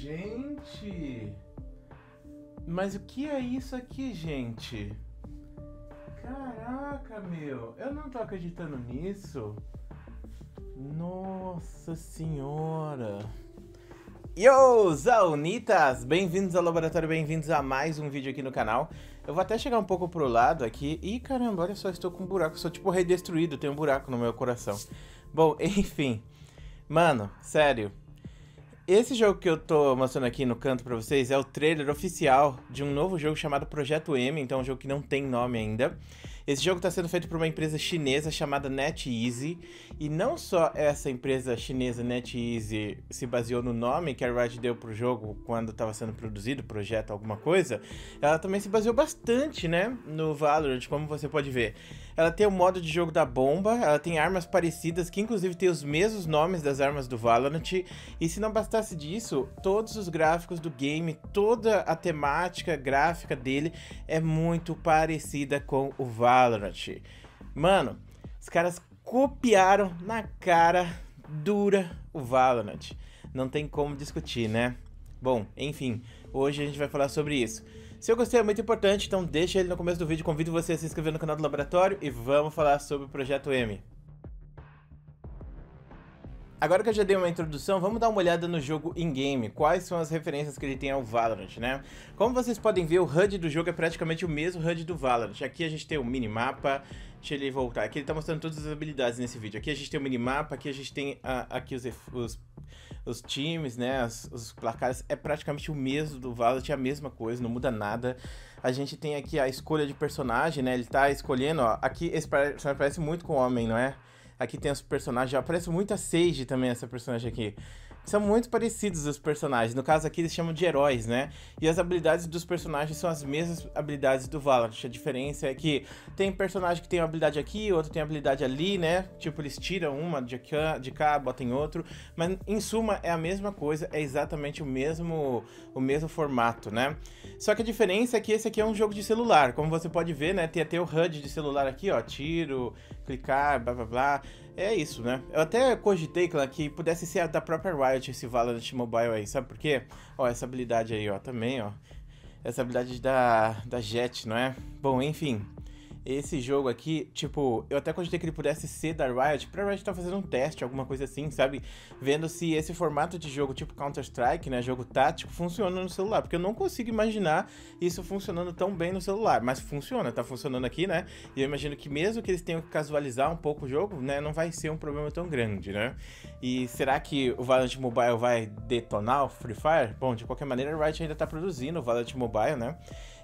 Gente! Mas o que é isso aqui, gente? Caraca, meu! Eu não tô acreditando nisso! Nossa Senhora! Yo, Zaunitas! Bem-vindos ao laboratório, bem-vindos a mais um vídeo aqui no canal. Eu vou até chegar um pouco pro lado aqui. Ih, caramba, olha só, estou com um buraco. Sou tipo redestruído, tenho um buraco no meu coração. Bom, enfim. Mano, sério. Esse jogo que eu tô mostrando aqui no canto para vocês é o trailer oficial de um novo jogo chamado Projeto M, então é um jogo que não tem nome ainda. Esse jogo está sendo feito por uma empresa chinesa chamada NetEasy, e não só essa empresa chinesa NetEasy se baseou no nome que a Riot deu pro jogo quando estava sendo produzido, projeto alguma coisa, ela também se baseou bastante, né, no Valorant, como você pode ver. Ela tem o modo de jogo da bomba, ela tem armas parecidas, que inclusive tem os mesmos nomes das armas do Valorant. E se não bastasse disso, todos os gráficos do game, toda a temática gráfica dele é muito parecida com o Valorant. Mano, os caras copiaram na cara dura o Valorant. Não tem como discutir, né? Bom, enfim, hoje a gente vai falar sobre isso. Seu gostei é muito importante, então deixa ele no começo do vídeo. Convido você a se inscrever no canal do Laboratório e vamos falar sobre o Projeto M. Agora que eu já dei uma introdução, vamos dar uma olhada no jogo in-game, quais são as referências que ele tem ao Valorant, né? Como vocês podem ver, o HUD do jogo é praticamente o mesmo HUD do Valorant. Aqui a gente tem o um minimapa, deixa ele voltar, aqui ele tá mostrando todas as habilidades nesse vídeo. Aqui a gente tem o um minimapa, aqui a gente tem a, aqui os, os, os times, né, os, os, placares, é praticamente o mesmo do Valorant, é a mesma coisa, não muda nada. A gente tem aqui a escolha de personagem, né, ele tá escolhendo, ó, aqui esse personagem parece muito com o homem, não é? Aqui tem os personagens. aparece muito a Sage também, essa personagem aqui. São muito parecidos os personagens. No caso aqui, eles chamam de heróis, né? E as habilidades dos personagens são as mesmas habilidades do Valorant. A diferença é que tem personagem que tem uma habilidade aqui, outro tem habilidade ali, né? Tipo, eles tiram uma de cá, de cá botam em outro. Mas, em suma, é a mesma coisa. É exatamente o mesmo, o mesmo formato, né? Só que a diferença é que esse aqui é um jogo de celular. Como você pode ver, né? Tem até o HUD de celular aqui, ó. Tiro, explicar, blá blá blá. É isso, né? Eu até cogitei ela que pudesse ser a da própria Riot esse Valorant Mobile aí, sabe por quê? Ó, essa habilidade aí, ó, também, ó. Essa habilidade da, da Jet, não é? Bom, enfim. Esse jogo aqui, tipo, eu até cogitei que ele pudesse ser da Riot, pra Riot tá fazendo um teste, alguma coisa assim, sabe? Vendo se esse formato de jogo, tipo Counter-Strike, né, jogo tático, funciona no celular, porque eu não consigo imaginar isso funcionando tão bem no celular, mas funciona, tá funcionando aqui, né? E eu imagino que mesmo que eles tenham que casualizar um pouco o jogo, né, não vai ser um problema tão grande, né? E será que o Valorant Mobile vai detonar o Free Fire? Bom, de qualquer maneira, a Riot ainda tá produzindo o Valorant Mobile, né?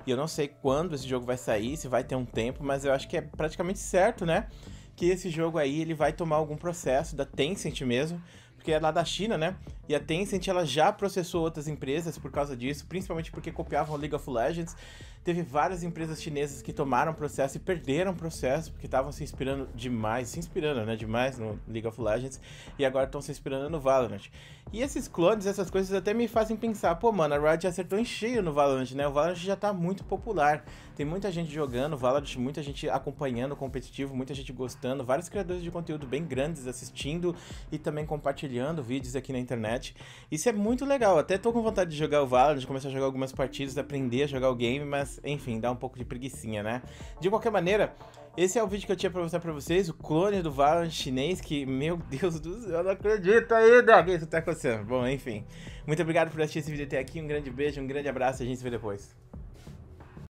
E eu não sei quando esse jogo vai sair, se vai ter um tempo, mas eu acho que é praticamente certo, né? Que esse jogo aí ele vai tomar algum processo da Tencent mesmo, porque é lá da China, né? E a Tencent ela já processou outras empresas por causa disso, principalmente porque copiavam League of Legends. Teve várias empresas chinesas que tomaram processo e perderam processo porque estavam se inspirando demais, se inspirando, né, demais no League of Legends e agora estão se inspirando no Valorant. E esses clones, essas coisas até me fazem pensar, pô, mano, a Riot acertou em cheio no Valorant, né? O Valorant já tá muito popular. Tem muita gente jogando Valorant, muita gente acompanhando o competitivo, muita gente gostando, vários criadores de conteúdo bem grandes assistindo e também compartilhando vídeos aqui na internet internet. Isso é muito legal. Até tô com vontade de jogar o Valorant, de começar a jogar algumas partidas, aprender a jogar o game, mas enfim, dá um pouco de preguiçinha, né? De qualquer maneira, esse é o vídeo que eu tinha pra mostrar pra vocês, o clone do Valorant chinês, que, meu Deus do céu, eu não acredito ainda que isso tá acontecendo. Bom, enfim, muito obrigado por assistir esse vídeo até aqui, um grande beijo, um grande abraço e a gente se vê depois.